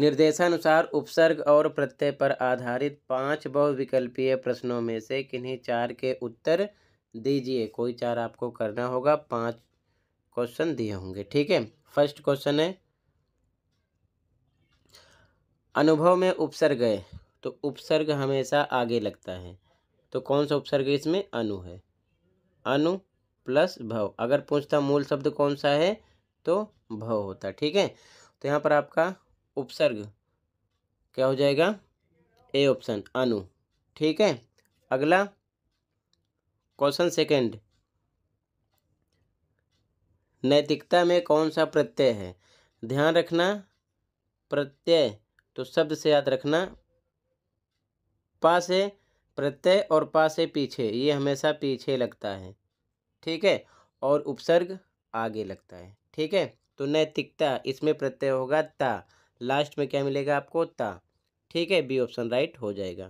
निर्देशानुसार उपसर्ग और प्रत्यय पर आधारित पांच बहुविकल्पीय प्रश्नों में से किन्हीं चार के उत्तर दीजिए कोई चार आपको करना होगा पांच क्वेश्चन दिए होंगे ठीक है फर्स्ट क्वेश्चन है अनुभव में उपसर्ग है तो उपसर्ग हमेशा आगे लगता है तो कौन सा उपसर्ग इसमें अनु है अनु प्लस भव अगर पूछता मूल शब्द कौन सा है तो भव होता ठीक है तो यहाँ पर आपका उपसर्ग क्या हो जाएगा ए ऑप्शन अनु ठीक है अगला क्वेश्चन सेकंड नैतिकता में कौन सा प्रत्यय है ध्यान रखना प्रत्यय तो शब्द से याद रखना पा से प्रत्यय और पा से पीछे ये हमेशा पीछे लगता है ठीक है और उपसर्ग आगे लगता है ठीक है तो नैतिकता इसमें प्रत्यय होगा ता लास्ट में क्या मिलेगा आपको ता ठीक है बी ऑप्शन राइट हो जाएगा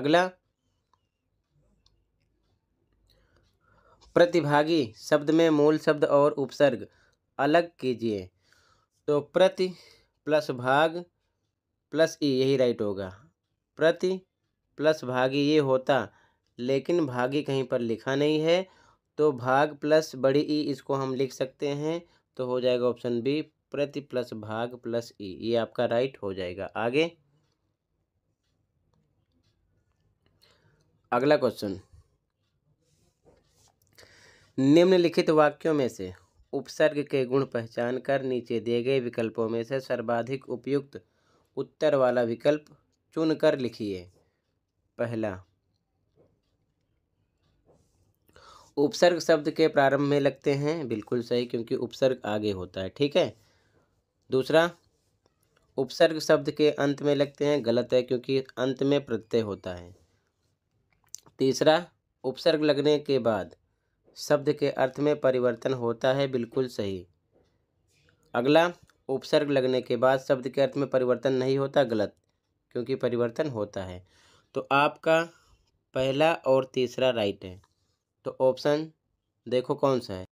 अगला प्रतिभागी शब्द में मूल शब्द और उपसर्ग अलग कीजिए तो प्रति प्लस भाग प्लस ई यही राइट होगा प्रति प्लस भागी ये होता लेकिन भागी कहीं पर लिखा नहीं है तो भाग प्लस बड़ी ई इसको हम लिख सकते हैं तो हो जाएगा ऑप्शन बी प्रति प्लस भाग प्लस ई ये आपका राइट हो जाएगा आगे अगला क्वेश्चन निम्नलिखित वाक्यों में से उपसर्ग के गुण पहचान कर नीचे दिए गए विकल्पों में से सर्वाधिक उपयुक्त उत्तर वाला विकल्प चुनकर लिखिए पहला उपसर्ग शब्द के प्रारंभ में लगते हैं बिल्कुल सही क्योंकि उपसर्ग आगे होता है ठीक है दूसरा उपसर्ग शब्द के अंत में लगते हैं गलत है क्योंकि अंत में प्रत्यय होता है तीसरा उपसर्ग लगने के बाद शब्द के अर्थ में परिवर्तन होता है बिल्कुल सही अगला उपसर्ग लगने के बाद शब्द के अर्थ में परिवर्तन नहीं होता गलत क्योंकि परिवर्तन होता है तो आपका पहला और तीसरा राइट है तो ऑप्शन देखो कौन सा है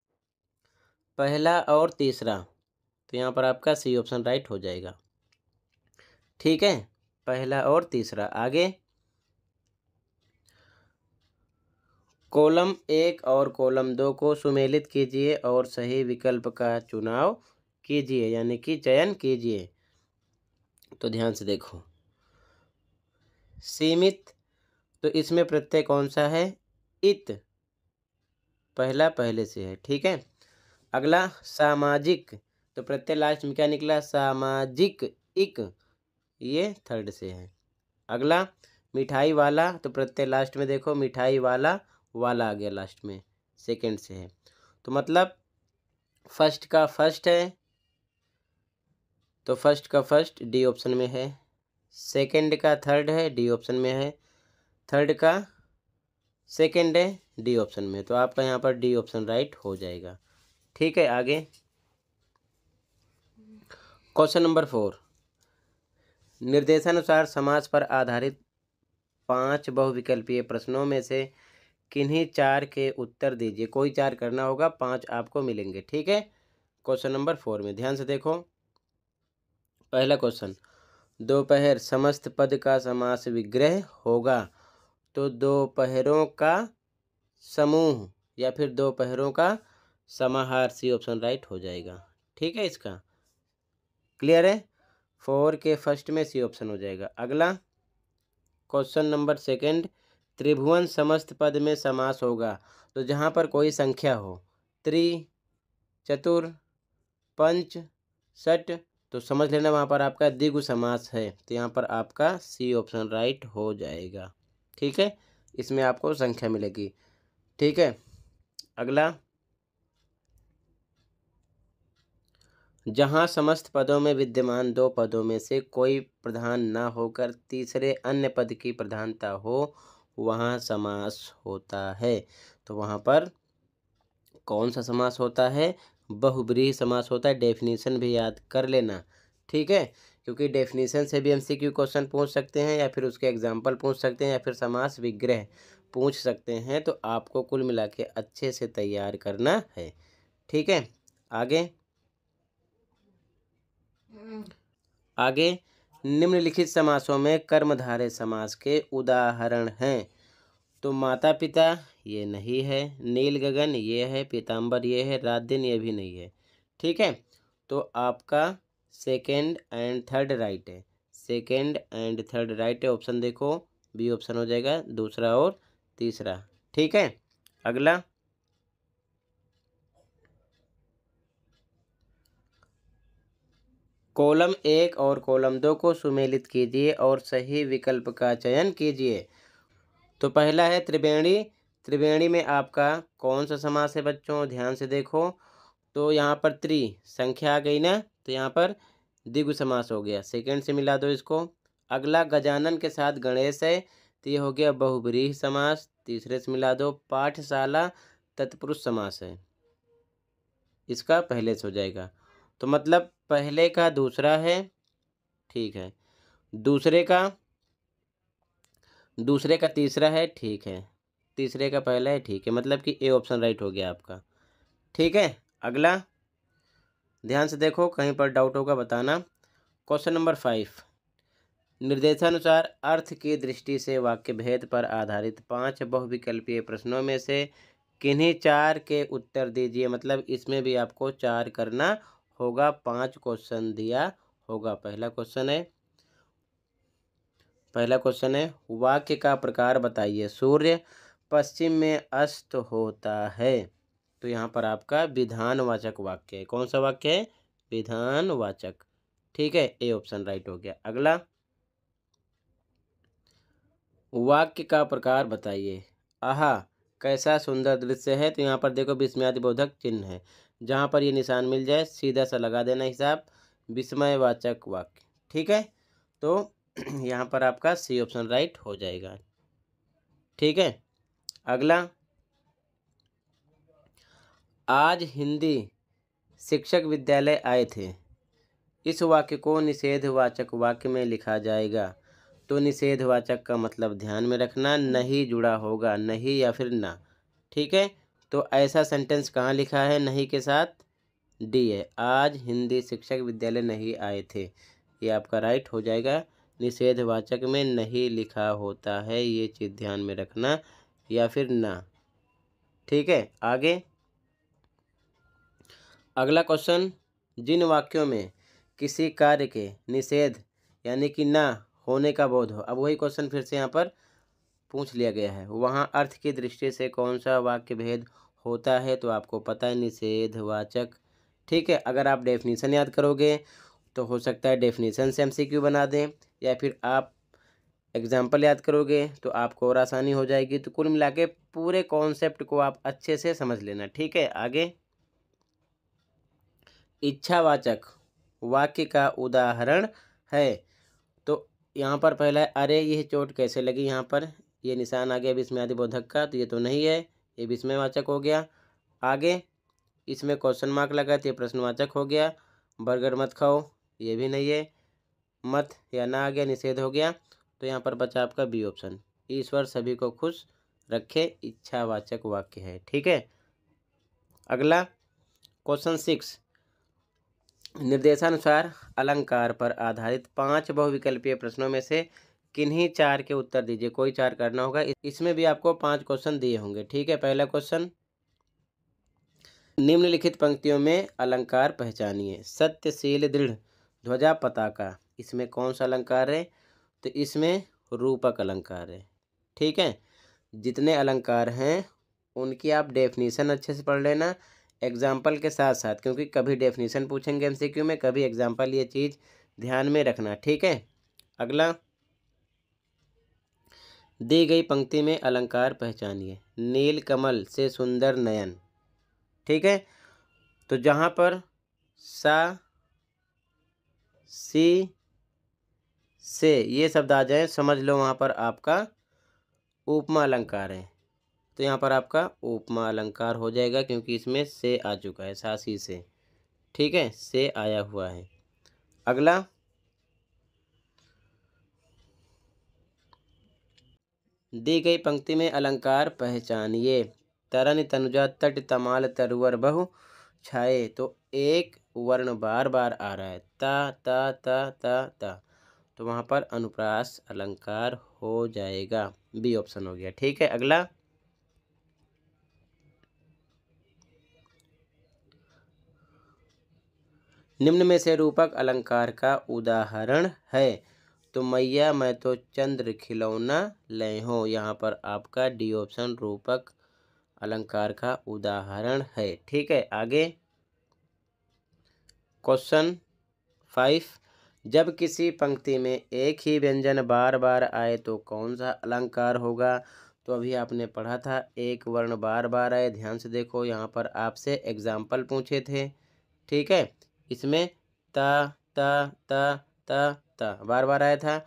पहला और तीसरा तो यहाँ पर आपका सी ऑप्शन राइट हो जाएगा ठीक है पहला और तीसरा आगे कॉलम एक और कॉलम दो को सुमेलित कीजिए और सही विकल्प का चुनाव कीजिए यानी कि चयन कीजिए तो ध्यान से देखो सीमित तो इसमें प्रत्यय कौन सा है इत पहला पहले से है ठीक है अगला सामाजिक तो प्रत्यय लास्ट में क्या निकला सामाजिक इक ये थर्ड से है अगला मिठाई वाला तो प्रत्यय लास्ट में देखो मिठाई वाला वाला आ गया लास्ट में सेकंड से है तो मतलब फर्स्ट का फर्स्ट है तो फर्स्ट का फर्स्ट डी ऑप्शन में है सेकंड का थर्ड है डी ऑप्शन में है थर्ड का सेकंड है डी ऑप्शन में तो आपका यहाँ पर डी ऑप्शन राइट हो जाएगा ठीक है आगे क्वेश्चन नंबर फोर निर्देशानुसार समाज पर आधारित पांच बहुविकल्पीय प्रश्नों में से किन्हीं चार के उत्तर दीजिए कोई चार करना होगा पांच आपको मिलेंगे ठीक है क्वेश्चन नंबर फोर में ध्यान से देखो पहला क्वेश्चन दोपहर समस्त पद का समास विग्रह होगा तो दोपहरों का समूह या फिर दोपहरों का समाहार सी ऑप्शन राइट हो जाएगा ठीक है इसका क्लियर है फोर के फर्स्ट में सी ऑप्शन हो जाएगा अगला क्वेश्चन नंबर सेकंड त्रिभुवन समस्त पद में समास होगा तो जहाँ पर कोई संख्या हो त्रि चतुर पंच सट तो समझ लेना वहाँ पर आपका दिगु समास है तो यहाँ पर आपका सी ऑप्शन राइट हो जाएगा ठीक है इसमें आपको संख्या मिलेगी ठीक है अगला जहाँ समस्त पदों में विद्यमान दो पदों में से कोई प्रधान न होकर तीसरे अन्य पद की प्रधानता हो वहाँ समास होता है तो वहाँ पर कौन सा समास होता है बहुब्रीह समास होता है डेफिनेशन भी याद कर लेना ठीक है क्योंकि डेफिनेशन से भी एमसीक्यू क्वेश्चन पूछ सकते हैं या फिर उसके एग्जाम्पल पूछ सकते हैं या फिर समास विग्रह पूछ सकते हैं तो आपको कुल मिला के अच्छे से तैयार करना है ठीक है आगे आगे निम्नलिखित समासों में कर्मधारय समास के उदाहरण हैं तो माता पिता ये नहीं है नील गगन ये है पीताम्बर ये है रात दिन ये भी नहीं है ठीक है तो आपका सेकेंड एंड थर्ड राइट है सेकेंड एंड थर्ड राइट है ऑप्शन देखो बी ऑप्शन हो जाएगा दूसरा और तीसरा ठीक है अगला कॉलम एक और कॉलम दो को सुमेलित कीजिए और सही विकल्प का चयन कीजिए तो पहला है त्रिवेणी त्रिवेणी में आपका कौन सा समास है बच्चों ध्यान से देखो तो यहाँ पर त्रि संख्या आ गई ना तो यहाँ पर दिगु समास हो गया सेकंड से मिला दो इसको अगला गजानन के साथ गणेश है तो ये हो गया बहुब्रीह समास तीसरे से मिला दो पाठशाला तत्पुरुष समास है इसका पहले से हो जाएगा तो मतलब पहले का दूसरा है ठीक है दूसरे का दूसरे का तीसरा है ठीक है तीसरे का पहला है ठीक है मतलब कि ए ऑप्शन राइट हो गया आपका ठीक है अगला ध्यान से देखो कहीं पर डाउट होगा बताना क्वेश्चन नंबर फाइव निर्देशानुसार अर्थ की दृष्टि से वाक्य भेद पर आधारित पांच बहुविकल्पीय प्रश्नों में से किन्हीं चार के उत्तर दीजिए मतलब इसमें भी आपको चार करना होगा पांच क्वेश्चन दिया होगा पहला क्वेश्चन है पहला क्वेश्चन है वाक्य का प्रकार बताइए सूर्य पश्चिम में अस्त होता है तो यहाँ पर आपका विधानवाचक वाक्य है कौन सा वाक्य है विधानवाचक ठीक है ए ऑप्शन राइट हो गया अगला वाक्य का प्रकार बताइए आहा कैसा सुंदर दृश्य है तो यहाँ पर देखो बोधक चिन्ह है जहाँ पर ये निशान मिल जाए सीधा सा लगा देना हिसाब विस्मयवाचक वाक्य ठीक है तो यहाँ पर आपका सी ऑप्शन राइट हो जाएगा ठीक है अगला आज हिंदी शिक्षक विद्यालय आए थे इस वाक्य को निषेधवाचक वाक्य में लिखा जाएगा तो निषेधवाचक का मतलब ध्यान में रखना नहीं जुड़ा होगा नहीं या फिर ना ठीक है तो ऐसा सेंटेंस कहाँ लिखा है नहीं के साथ डी है आज हिंदी शिक्षक विद्यालय नहीं आए थे ये आपका राइट हो जाएगा निषेधवाचक में नहीं लिखा होता है ये चीज़ ध्यान में रखना या फिर ना ठीक है आगे अगला क्वेश्चन जिन वाक्यों में किसी कार्य के निषेध यानी कि ना होने का बोध हो अब वही क्वेश्चन फिर से यहाँ पर पूछ लिया गया है वहाँ अर्थ की दृष्टि से कौन सा वाक्य भेद होता है तो आपको पता है निषेधवाचक ठीक है अगर आप डेफिनेशन याद करोगे तो हो सकता है डेफिनेशन से एमसीक्यू बना दें या फिर आप एग्जाम्पल याद करोगे तो आपको और आसानी हो जाएगी तो कुल मिला के पूरे कॉन्सेप्ट को आप अच्छे से समझ लेना ठीक है आगे इच्छावाचक वाक्य का उदाहरण है तो यहाँ पर पहला है अरे यह चोट कैसे लगी यहाँ पर ये निशान आ गया विस्मयादिबोधक का तो ये तो नहीं है ये विस्मयवाचक हो गया आगे इसमें क्वेश्चन मार्क लगा तो ये प्रश्नवाचक हो गया बर्गर मत खाओ ये भी नहीं है मत या ना आ गया निषेध हो गया तो यहाँ पर बचा आपका बी ऑप्शन ईश्वर सभी को खुश रखे इच्छावाचक वाक्य है ठीक है अगला क्वेश्चन सिक्स निर्देशानुसार अलंकार पर आधारित पांच बहुविकल्पीय प्रश्नों में से किन्हीं चार के उत्तर दीजिए कोई चार करना होगा इसमें भी आपको पांच क्वेश्चन दिए होंगे ठीक है पहला क्वेश्चन निम्नलिखित पंक्तियों में अलंकार पहचानिए सत्यशील दृढ़ ध्वजा पताका इसमें कौन सा अलंकार है तो इसमें रूपक अलंकार है ठीक है जितने अलंकार हैं उनकी आप डेफिनेशन अच्छे से पढ़ लेना एग्जाम्पल के साथ साथ क्योंकि कभी डेफिनेशन पूछेंगे क्यू में कभी एग्जाम्पल ये चीज़ ध्यान में रखना ठीक है अगला दी गई पंक्ति में अलंकार पहचानिए नील कमल से सुंदर नयन ठीक है तो जहाँ पर सा सी से ये शब्द आ जाए समझ लो वहाँ पर आपका उपमा अलंकार है तो यहाँ पर आपका उपमा अलंकार हो जाएगा क्योंकि इसमें से आ चुका है सासी से ठीक है से आया हुआ है अगला दी गई पंक्ति में अलंकार पहचानिए तरन तनुजा तट तमाल तरवर बहु छाए तो एक वर्ण बार बार आ रहा है ता ता ता ता ता तो वहाँ पर अनुप्रास अलंकार हो जाएगा बी ऑप्शन हो गया ठीक है अगला निम्न में से रूपक अलंकार का उदाहरण है तो मैया मैं तो चंद्र खिलौना लय हो यहाँ पर आपका डी ऑप्शन रूपक अलंकार का उदाहरण है ठीक है आगे क्वेश्चन फाइव जब किसी पंक्ति में एक ही व्यंजन बार बार आए तो कौन सा अलंकार होगा तो अभी आपने पढ़ा था एक वर्ण बार बार आए ध्यान से देखो यहाँ पर आपसे एग्जाम्पल पूछे थे ठीक है इसमें त त त त था बार बार आया था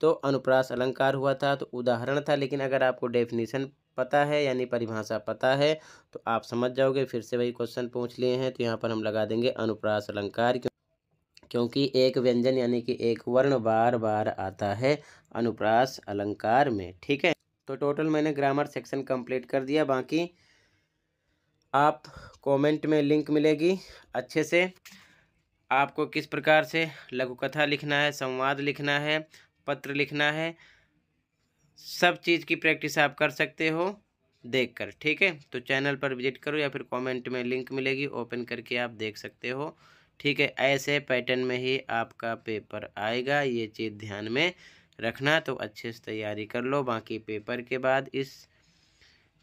तो अनुप्रास अलंकार हुआ था तो उदाहरण था लेकिन अगर आपको डेफिनेशन पता है यानी परिभाषा पता है तो आप समझ जाओगे फिर से वही क्वेश्चन पूछ लिए हैं तो यहाँ पर हम लगा देंगे अनुप्रास अलंकार क्योंकि एक व्यंजन यानी कि एक वर्ण बार बार आता है अनुप्रास अलंकार में ठीक है तो टोटल मैंने ग्रामर सेक्शन कंप्लीट कर दिया बाकी आप कमेंट में लिंक मिलेगी अच्छे से आपको किस प्रकार से लघु कथा लिखना है संवाद लिखना है पत्र लिखना है सब चीज़ की प्रैक्टिस आप कर सकते हो देखकर ठीक है तो चैनल पर विजिट करो या फिर कमेंट में लिंक मिलेगी ओपन करके आप देख सकते हो ठीक है ऐसे पैटर्न में ही आपका पेपर आएगा ये चीज़ ध्यान में रखना तो अच्छे से तैयारी कर लो बाकी पेपर के बाद इस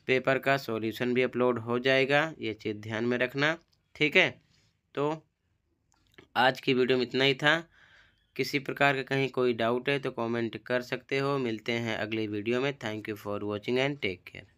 पेपर का सॉल्यूशन भी अपलोड हो जाएगा ये चीज़ ध्यान में रखना ठीक है तो आज की वीडियो में इतना ही था किसी प्रकार का कहीं कोई डाउट है तो कमेंट कर सकते हो मिलते हैं अगले वीडियो में thank you for watching and take care